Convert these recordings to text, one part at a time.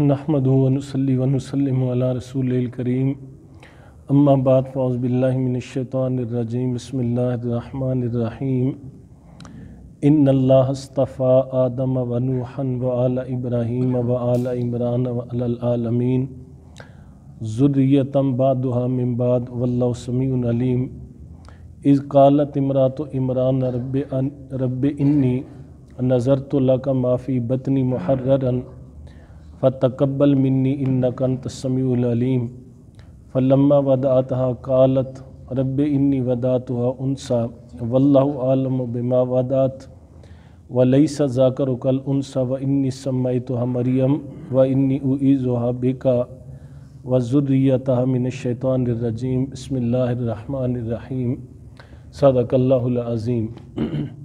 नहमद वनसली वनसलम रसूल करीम अम्मा बाद फ़ौज़बिल्लिमिनशैतरजीम बसमीम इन अल्लाफ़ा आदम वनूहन व आल इब्राहीम व आल इमरान वलमीन ज़ुर्रियतम बादहा मम्बाद वल्लसमीम इज़ कालत इमरात इमरान रब रब इन्नी नज़र तो लका माफ़ी बतनी महर्रन फ़तकबल मिन्नी इन कंत समीम फ़लमा वदात कालत रब इन्नी वदात उनसा वल्ला आलम बिमा वदात वलई ज़ाकर कल उनसा व इन्नी समय तो मरियम व इन्नी उज़ा बिका वज़ुर्रियत मिन शैतानरजीम बसमिल्लर रहीम सदकल्लाज़ीम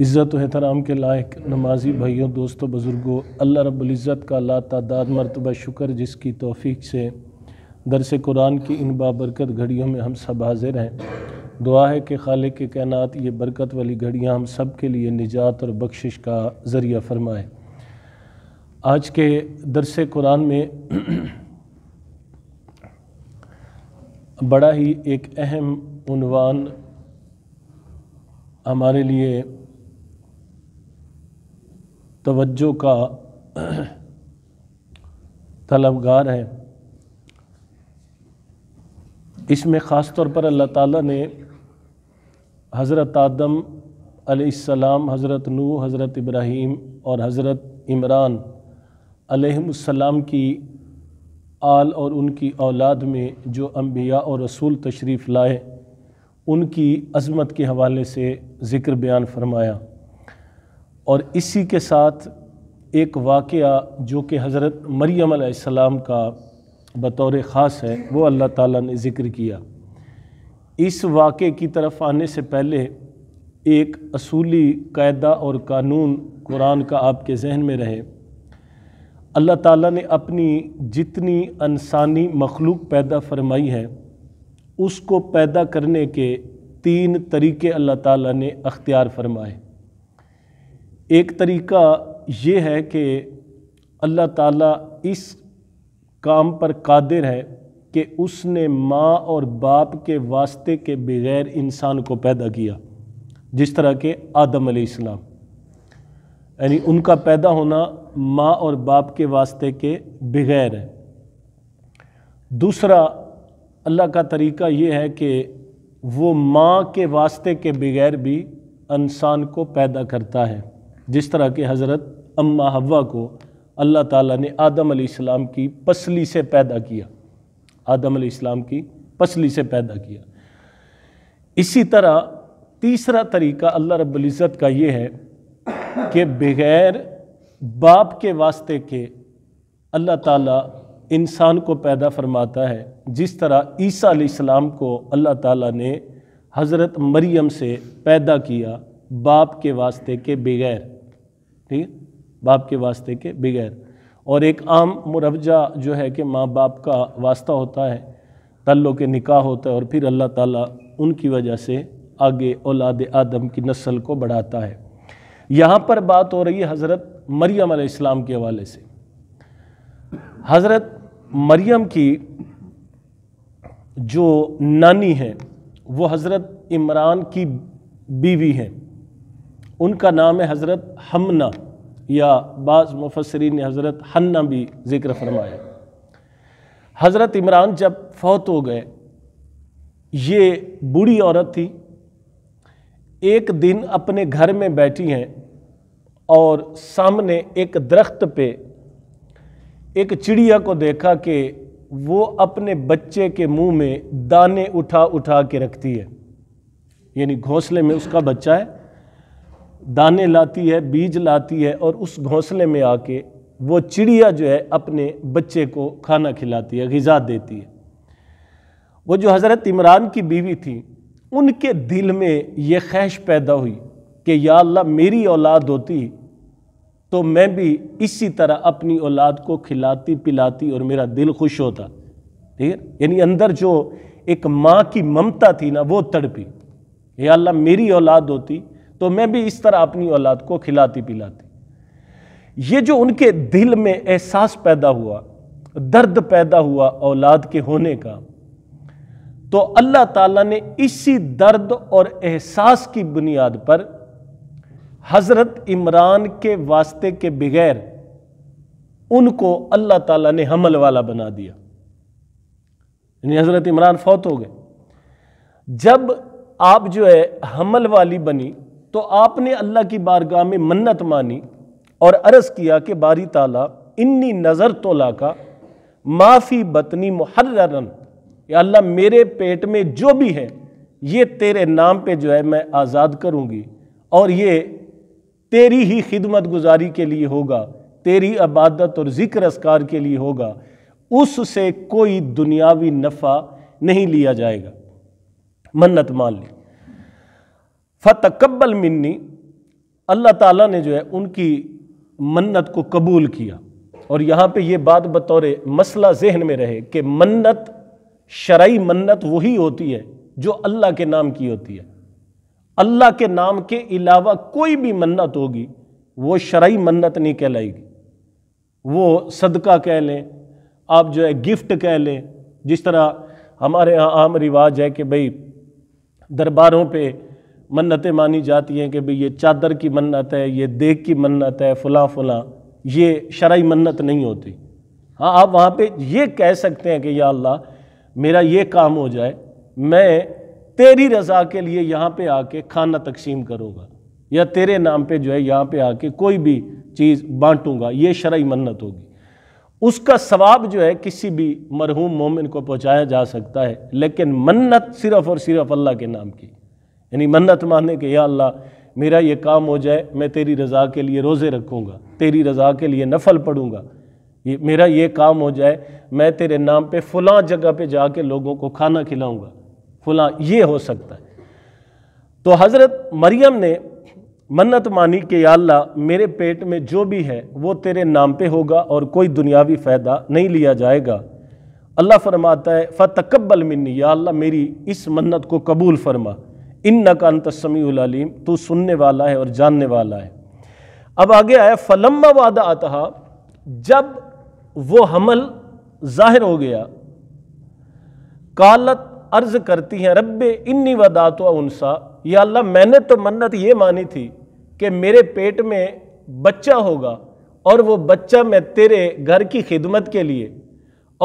इज़्ज़त एहतराम के लायक नमाजी भाइयों दोस्तों बुज़ुर्गों अल्लाह रब्ज़त का ला तादाद मरतबा शुक्र जिसकी तोफ़ी से दरस कुरान की इन बाबरकत घड़ियों में हम सब हाजिर हैं दुआ है कि खालिक के कैनात ये बरकत वाली घड़ियाँ हम सब के लिए निजात और बख्शिश का ज़रिया फ़रमाए आज के दरस कुरान में बड़ा ही एक अहम उनवान हमारे लिए तवज्जो का तलबगार है इसमें ख़ास तौर पर अल्लाह ताला ने हज़रत आदम अलैहिस्सलाम, हज़रत नू हज़रत इब्राहीम और हज़रत इमरान अलैहिस्सलाम की आल और उनकी औलाद में जो अम्बिया और रसूल तशरीफ़ लाए उनकी अज़मत के हवाले से ज़िक्र बयान फरमाया और इसी के साथ एक वाक़ जो कि हज़रत मरियम सलाम का बतौर ख़ास है वो अल्लाह ताला ने ज़िक्र किया इस वाक़े की तरफ आने से पहले एक असूली कायदा और कानून कुरान का आपके जहन में रहे अल्लाह ताला ने अपनी जितनी इंसानी मखलूक पैदा फरमाई है उसको पैदा करने के तीन तरीके अल्लाह ताला ने अख्तियार फरमाए एक तरीका ये है कि अल्लाह ताला इस काम पर कादिर है कि उसने माँ और बाप के वास्ते के बगैर इंसान को पैदा किया जिस तरह के आदम इस्लाम यानी उनका पैदा होना माँ और बाप के वास्ते के बगैर है दूसरा अल्लाह का तरीका ये है कि वो माँ के वास्ते के बगैर भी इंसान को पैदा करता है जिस तरह के हज़रत अम्मा हवा को अल्लाह ताला ने आदम आसमाम की पसली से पैदा किया आदम आसमाम की पसली से पैदा किया इसी तरह तीसरा तरीका अल्लाह रब्ज़त का ये है कि बग़ैर बाप के वास्ते के अल्लाह ताला इंसान को पैदा फरमाता है जिस तरह ईसा सलाम को अल्लाह ताला ने हज़रत मरियम से पैदा किया बाप के वास्ते के बगैर ठीक है बाप के वास्ते के बगैर और एक आम मुरवजा जो है कि माँ बाप का वास्ता होता है तल्लों के निकाह होता है और फिर अल्लाह ताला उनकी वजह से आगे औलाद आदम की नस्ल को बढ़ाता है यहाँ पर बात हो रही है हज़रत मरियम अलैहिस्सलाम के हवाले से हज़रत मरियम की जो नानी है वो हज़रत इमरान की बीवी हैं उनका नाम है हज़रत हमना या बाज़ मुफसरीन ने हज़रत हन्ना भी ज़िक्र फरमाया हज़रत इमरान जब फौत हो गए ये बूढ़ी औरत थी एक दिन अपने घर में बैठी हैं और सामने एक दरख्त पे एक चिड़िया को देखा कि वो अपने बच्चे के मुंह में दाने उठा उठा के रखती है यानी घोंसले में उसका बच्चा है दाने लाती है बीज लाती है और उस घोंसले में आके वो चिड़िया जो है अपने बच्चे को खाना खिलाती है गज़ा देती है वो जो हज़रत इमरान की बीवी थी उनके दिल में ये ख्वाहिश पैदा हुई कि या अल्लाह मेरी औलाद होती तो मैं भी इसी तरह अपनी औलाद को खिलाती पिलाती और मेरा दिल खुश होता ठीक है यानी अंदर जो एक माँ की ममता थी ना वो तड़पी या अल्लाह मेरी औलाद होती तो मैं भी इस तरह अपनी औलाद को खिलाती पिलाती ये जो उनके दिल में एहसास पैदा हुआ दर्द पैदा हुआ औलाद के होने का तो अल्लाह ताला ने इसी दर्द और एहसास की बुनियाद पर हज़रत इमरान के वास्ते के बगैर उनको अल्लाह ताला ने हमल वाला बना दिया यानी हज़रत इमरान फौत हो गए जब आप जो है हमल वाली बनी तो आपने अल्लाह की बारगाह में मन्नत मानी और अर्ज़ किया कि बारी ताला इन्नी नज़र तोला का माफ़ी बतनी मुहर्रन या अल्लाह मेरे पेट में जो भी है ये तेरे नाम पे जो है मैं आज़ाद करूँगी और ये तेरी ही खिदमत गुजारी के लिए होगा तेरी इबादत और ज़िक्र असकार के लिए होगा उससे कोई दुनियावी नफ़ा नहीं लिया जाएगा मन्नत मान ली फ़तकबल मिन्नी अल्लाह ताला ने जो है उनकी मन्नत को कबूल किया और यहाँ पे ये बात बतौर मसला जहन में रहे कि मन्नत शराय मन्नत वही होती है जो अल्लाह के नाम की होती है अल्लाह के नाम के अलावा कोई भी मन्नत होगी वो शराय मन्नत नहीं कहलाएगी वो सदका कह लें आप जो है गिफ्ट कह लें जिस तरह हमारे यहाँ आम रिवाज है कि भाई दरबारों पे मन्नतें मानी जाती हैं कि भाई ये चादर की मन्नत है ये देख की मन्नत है फ़लाँ फ़लाँ ये शराई मन्नत नहीं होती हाँ आप वहाँ पे ये कह सकते हैं कि या अल्लाह मेरा ये काम हो जाए मैं तेरी रज़ा के लिए यहाँ पे आके खाना तकसीम करूँगा या तेरे नाम पे जो है यहाँ पे आके कोई भी चीज़ बांटूँगा ये शराई मन्नत होगी उसका सवाब जो है किसी भी मरहूम मोमिन को पहुँचाया जा सकता है लेकिन मन्नत सिर्फ़ और सिर्फ अल्लाह के नाम की यानी मन्नत माने कि या अल्लाह मेरा ये काम हो जाए मैं तेरी रज़ा के लिए रोज़े रखूँगा तेरी रज़ा के लिए नफल पढ़ूँगा ये मेरा ये काम हो जाए मैं तेरे नाम पे फलां जगह पे जाके लोगों को खाना खिलाऊँगा फलां ये हो सकता है तो हज़रत मरियम ने मन्नत मानी कि या अल्लाह मेरे पेट में जो भी है वो तेरे नाम पे होगा और कोई दुनियावी फ़ायदा नहीं लिया जाएगा अल्लाह फरमाता है फ़तकबल मिन्नी या अल्लाह मेरी इस मन्नत को कबूल फरमा इन नकान तस्मीम तू सुनने वाला है और जानने वाला है अब आगे आया फलम्मा वादा आता जब वो हमल जाहिर हो गया कालत अर्ज करती हैं रब्बे इन्नी वदा तो उनसा या अल्लाह मैंने तो मन्नत ये मानी थी कि मेरे पेट में बच्चा होगा और वो बच्चा मैं तेरे घर की खिदमत के लिए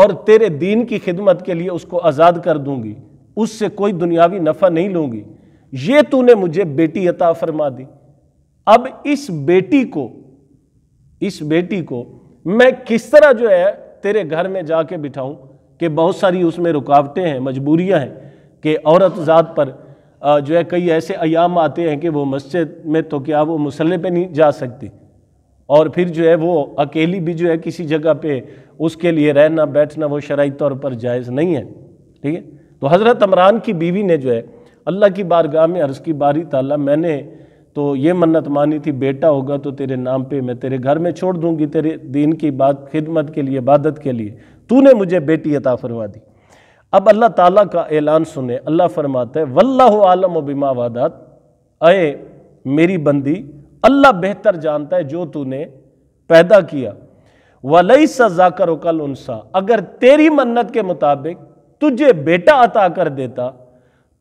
और तेरे दीन की खिदमत के लिए उसको आज़ाद कर दूंगी उससे कोई दुनियावी नफ़ा नहीं लूंगी ये तूने मुझे बेटी अता फरमा दी अब इस बेटी को इस बेटी को मैं किस तरह जो है तेरे घर में जाके बिठाऊं कि बहुत सारी उसमें रुकावटें हैं मजबूरियां हैं कि औरत ज़ात पर जो है कई ऐसे अयाम आते हैं कि वो मस्जिद में तो क्या वो मसल्ले पे नहीं जा सकती और फिर जो है वो अकेली भी जो है किसी जगह पे उसके लिए रहना बैठना वो शराइ तौर पर जायज़ नहीं है ठीक है तो हज़रत अमरान की बीवी ने जो है अल्लाह की बारगाह में अर्ज़ की बारी ताला मैंने तो ये मन्नत मानी थी बेटा होगा तो तेरे नाम पे मैं तेरे घर में छोड़ दूंगी तेरे दीन की बात खिदमत के लिए इबादत के लिए तूने मुझे बेटी अता फरमा दी अब अल्लाह ताला का ऐलान सुने अल्लाह फरमाता है वल्लाह आलम बिमा वादात अय मेरी बंदी अल्लाह बेहतर जानता है जो तूने पैदा किया वलई सजा करो कल उनसा अगर तेरी मन्नत के मुताबिक तुझे बेटा अता कर देता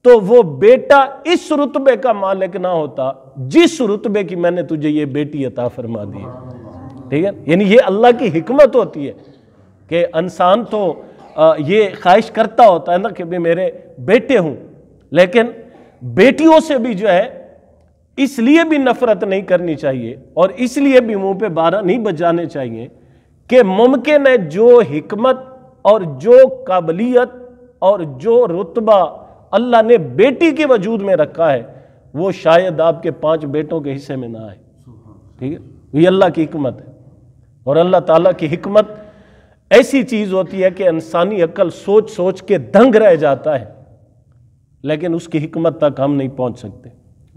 तो वो बेटा इस रुतबे का मालिक ना होता जिस रुतबे की मैंने तुझे ये बेटी अता फरमा दी ठीक है यानी ये अल्लाह की हमत होती है कि इंसान तो ये ख्वाहिश करता होता है ना कि भाई मेरे बेटे हूँ लेकिन बेटियों से भी जो है इसलिए भी नफरत नहीं करनी चाहिए और इसलिए भी मुंह पे बारह नहीं बजाने चाहिए कि मुमकिन है जो हमत और जो काबिलियत और जो रुतबा अल्लाह ने बेटी के वजूद में रखा है वो शायद आपके पांच बेटों के हिस्से में ना आए ठीक है ये अल्लाह की हमत है और अल्लाह ताला की हमत ऐसी चीज़ होती है कि इंसानी अक्ल सोच सोच के दंग रह जाता है लेकिन उसकी हमत तक हम नहीं पहुंच सकते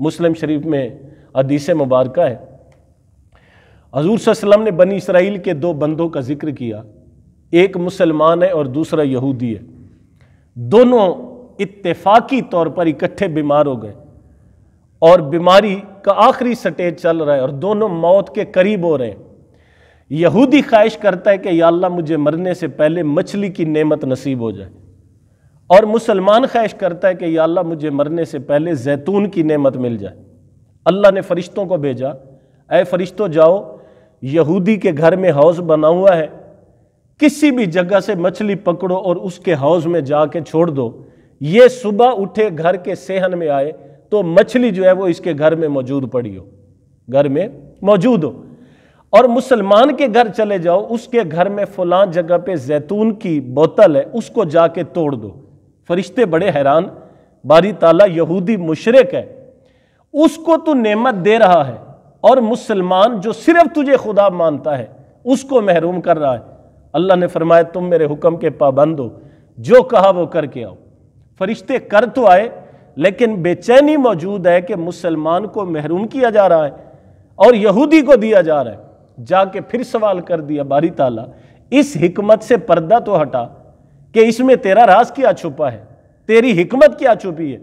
मुस्लिम शरीफ में अदीस मुबारक है हजूर वसलम ने बनी इसराइल के दो बंदों का जिक्र किया एक मुसलमान है और दूसरा यहूदी है दोनों इत्तेफाकी तौर पर इकट्ठे बीमार हो गए और बीमारी का आखिरी स्टेज चल रहा है और दोनों मौत के करीब हो रहे हैं यहूदी ख्वाहिश करता है कि या अल्लाह मुझे मरने से पहले मछली की नेमत नसीब हो जाए और मुसलमान ख्वाहिश करता है कि या अल्लाह मुझे मरने से पहले जैतून की नेमत मिल जाए अल्लाह ने फरिश्तों को भेजा अय फरिश्तों जाओ यहूदी के घर में हाउस बना हुआ है किसी भी जगह से मछली पकड़ो और उसके हाउस में जाके छोड़ दो ये सुबह उठे घर के सेहन में आए तो मछली जो है वो इसके घर में मौजूद पड़ी हो घर में मौजूद हो और मुसलमान के घर चले जाओ उसके घर में फलां जगह पे जैतून की बोतल है उसको जाके तोड़ दो फरिश्ते बड़े हैरान बारी ताला यहूदी मुशरक है उसको तू नेमत दे रहा है और मुसलमान जो सिर्फ तुझे खुदा मानता है उसको महरूम कर रहा है अल्लाह ने फरमाया तुम मेरे हुक्म के पाबंद हो जो कहा वो करके आओ फरिश्ते कर तो आए लेकिन बेचैनी मौजूद है कि मुसलमान को महरूम किया जा रहा है और यहूदी को दिया जा रहा है जाके फिर सवाल कर दिया बारी ताला इस हिकमत से पर्दा तो हटा कि इसमें तेरा राज क्या छुपा है तेरी हिकमत क्या छुपी है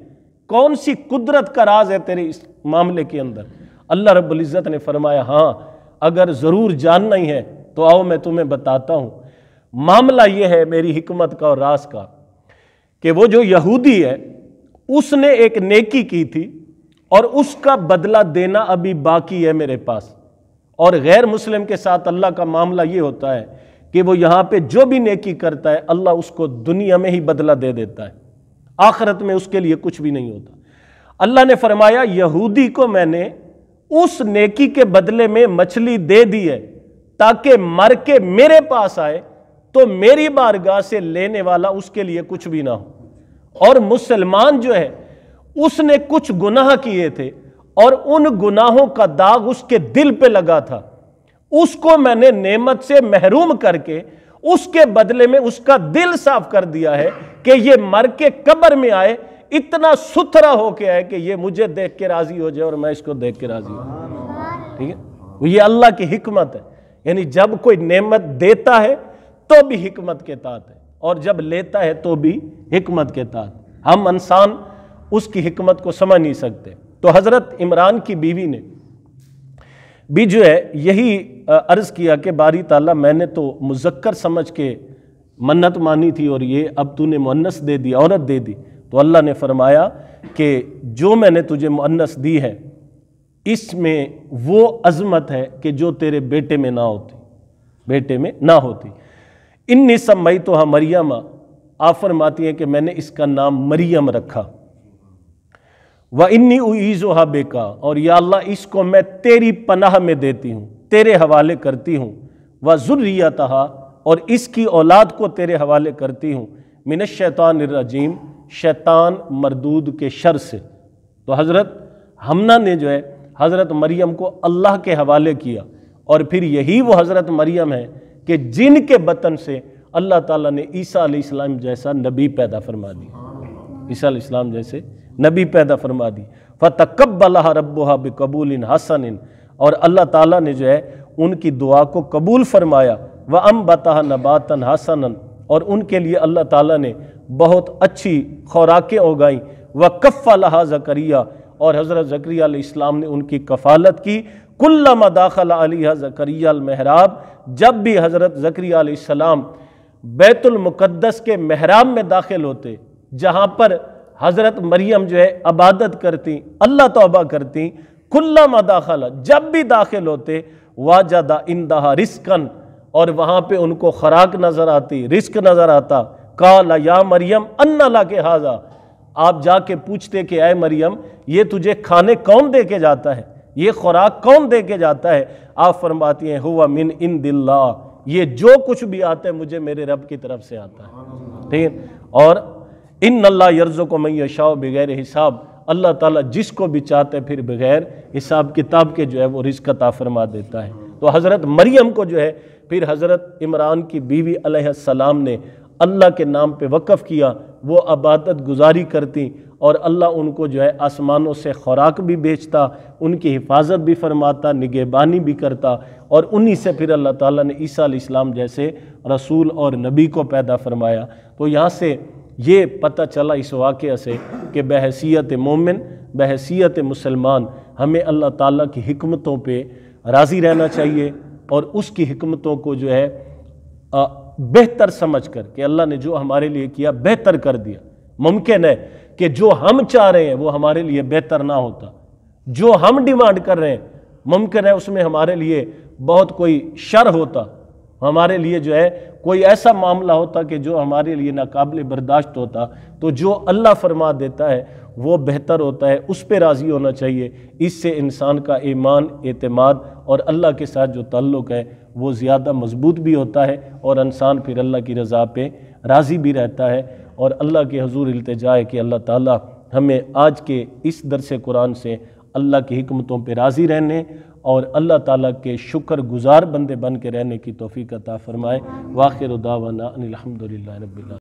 कौन सी कुदरत का राज है तेरे इस मामले के अंदर अल्लाह रबुल्जत ने फरमाया हाँ अगर ज़रूर जानना ही है तो आओ मैं तुम्हें बताता हूँ मामला यह है मेरी हिकमत का और राज का कि वो जो यहूदी है उसने एक नेकी की थी और उसका बदला देना अभी बाकी है मेरे पास और गैर मुस्लिम के साथ अल्लाह का मामला ये होता है कि वो यहाँ पे जो भी नेकी करता है अल्लाह उसको दुनिया में ही बदला दे देता है आखरत में उसके लिए कुछ भी नहीं होता अल्लाह ने फरमाया यहूदी को मैंने उस नेकी के बदले में मछली दे दी है ताकि मर के मेरे पास आए तो मेरी बारगाह से लेने वाला उसके लिए कुछ भी ना हो और मुसलमान जो है उसने कुछ गुनाह किए थे और उन गुनाहों का दाग उसके दिल पे लगा था उसको मैंने नेमत से महरूम करके उसके बदले में उसका दिल साफ कर दिया है कि ये मर के कब्र में आए इतना सुथरा होके आए कि ये मुझे देख के राजी हो जाए और मैं इसको देख के राजी हो ठीक है ये अल्लाह की हिकमत है यानी जब कोई नेमत देता है तो भी हिकमत के तात है और जब लेता है तो भी हिकमत के तात हम इंसान उसकी हिकमत को समझ नहीं सकते तो हज़रत इमरान की बीवी ने भी जो है यही अर्ज़ किया कि बारी ताला मैंने तो मुजक्कर समझ के मन्नत मानी थी और ये अब तूने मुन्नस दे दी औरत दे दी तो अल्लाह ने फरमाया कि जो मैंने तुझे मुन्नस दी है इसमें वो अज़मत है कि जो तेरे बेटे में ना होती बेटे में ना होती इन्नी सम्मई तो हाँ मरियम आप फरमाती हैं कि मैंने इसका नाम मरियम रखा व इन्नी उईज़ो हा बेका और या अल्लाह इसको मैं तेरी पनाह में देती हूँ तेरे हवाले करती हूँ व ज़ुर्रियतहा और इसकी औलाद को तेरे हवाले करती हूँ मिन शैतान रजीम शैतान मरदूद के शर से तो हज़रत हमना ने जो है हज़रत मरियम को अल्लाह के हवाले किया और फिर यही वो हज़रत मरियम है कि जिनके बतन से अल्लाह ताला ने ईसा इस्लाम जैसा नबी पैदा फरमा दी ईसा इस्लाम जैसे नबी पैदा फरमा दी फ़तकबल रबा बबूल हसन और अल्लाह ताला ने जो है उनकी दुआ को कबूल फरमाया व अम बता नबातन हसन और उनके लिए अल्लाह ताला ने बहुत अच्छी खुराकें उगाईं व कफ़ा लहा जकरिया और हज़रत जकरिया इस्लाम ने उनकी कफ़ालत की कुल्ला दाखिल अली जकरिया महराब जब भी हज़रत जक्रियाम बैतुलमक़दस के महराब में दाखिल होते जहाँ पर हज़रत मरियम जो है अबादत करती अल्लाह तोबा करती कुल्ला दाखिल जब भी दाखिल होते वाजदा इंदहा रिस्कन और वहाँ पर उनको खुराक नज़र आती रिस्क नज़र आता काला या मरियम अन्ना के हाजा आप जाके पूछते कि आए मरियम ये तुझे खाने कौन दे के जाता है ये खुराक कौन दे के जाता है आप फरमाती हैं हुआ मिन इन दिल्ला ये जो कुछ भी आता है मुझे मेरे रब की तरफ से आता है ठीक है और इन अल्लाह यर्ज़ों को मैं यशाओ बगैर हिसाब अल्लाह ताला जिसको भी चाहते फिर बगैर हिसाब किताब के जो है वो रिस्क अता फरमा देता है तो हज़रत मरियम को जो है फिर हज़रत इमरान की बीवी सलाम ने अल्लाह के नाम पे वक़ किया वो अबादत गुजारी करती और अल्लाह उनको जो है आसमानों से ख़ुराक भी बेचता उनकी हिफाजत भी फरमाता निगेबानी भी करता और उन्हीं से फिर अल्लाह ताला ने ईसा इस्लाम जैसे रसूल और नबी को पैदा फरमाया तो यहाँ से ये पता चला इस वाक़ से कि बहसीत मोमिन बहसीत मुसलमान हमें अल्लाह ताली की हमतों पर राज़ी रहना चाहिए और उसकी हमतों को जो है आ, बेहतर समझ कर कि अल्लाह ने जो हमारे लिए किया बेहतर कर दिया मुमकिन है कि जो हम चाह रहे हैं वो हमारे लिए बेहतर ना होता जो हम डिमांड कर रहे हैं मुमकिन है उसमें हमारे लिए बहुत कोई शर होता हमारे लिए जो है कोई ऐसा मामला होता कि जो हमारे लिए नाकबिल बर्दाश्त होता तो जो अल्लाह फरमा देता है वो बेहतर होता है उस पर राज़ी होना चाहिए इससे इंसान का ईमान एतमाद और अल्लाह के साथ जो ताल्लुक़ है वो ज़्यादा मज़बूत भी होता है और इंसान फिर अल्लाह की रज़ा पे राज़ी भी रहता है और अल्लाह के हजूर अल्तजा है कि अल्लाह ताला हमें आज के इस दरस कुरान से अल्लाह की हमतों पर राज़ी रहने और अल्लाह ताला के शुक्र गुज़ार बंदे बन के रहने की तोफ़ी का फ़रमाए वाखिर उदावाना अनिलहमदिल्ला